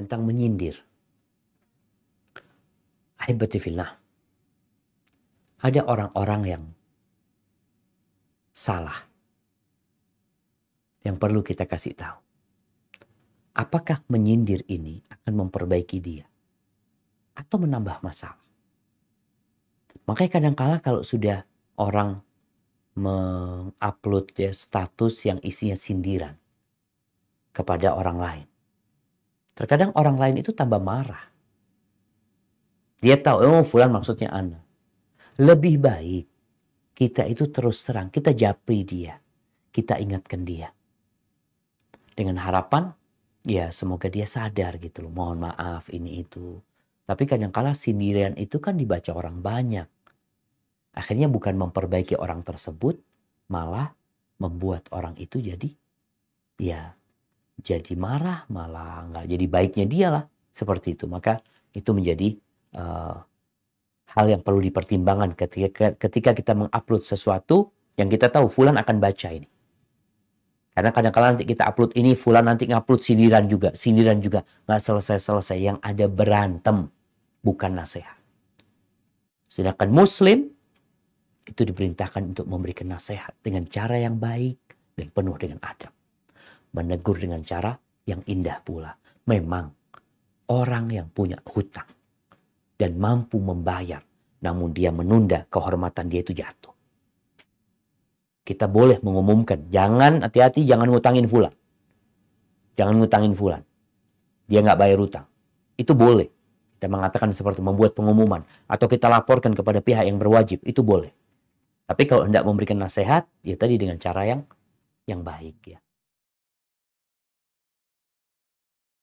tentang menyindir. Ahibatifillah. Ada orang-orang yang salah. Yang perlu kita kasih tahu. Apakah menyindir ini akan memperbaiki dia? Atau menambah masalah? Makanya kadangkala -kadang kalau sudah orang mengupload ya status yang isinya sindiran kepada orang lain. Terkadang orang lain itu tambah marah. Dia tahu, oh fulan maksudnya Ana. Lebih baik kita itu terus terang, kita japri dia. Kita ingatkan dia. Dengan harapan, ya semoga dia sadar gitu loh. Mohon maaf ini itu. Tapi kadangkala sindiran itu kan dibaca orang banyak. Akhirnya bukan memperbaiki orang tersebut, malah membuat orang itu jadi ya jadi marah malah nggak jadi baiknya dia lah seperti itu maka itu menjadi uh, hal yang perlu dipertimbangkan ketika ketika kita mengupload sesuatu yang kita tahu fulan akan baca ini karena kadang-kadang nanti kita upload ini fulan nanti ngupload sindiran juga sindiran juga nggak selesai-selesai yang ada berantem bukan nasihat sedangkan muslim itu diperintahkan untuk memberikan nasihat dengan cara yang baik dan penuh dengan adab menegur dengan cara yang indah pula. Memang orang yang punya hutang dan mampu membayar, namun dia menunda kehormatan dia itu jatuh. Kita boleh mengumumkan, jangan hati-hati, jangan ngutangin fulan. Jangan ngutangin fulan. Dia nggak bayar hutang. Itu boleh. Kita mengatakan seperti membuat pengumuman. Atau kita laporkan kepada pihak yang berwajib. Itu boleh. Tapi kalau hendak memberikan nasihat, ya tadi dengan cara yang yang baik ya.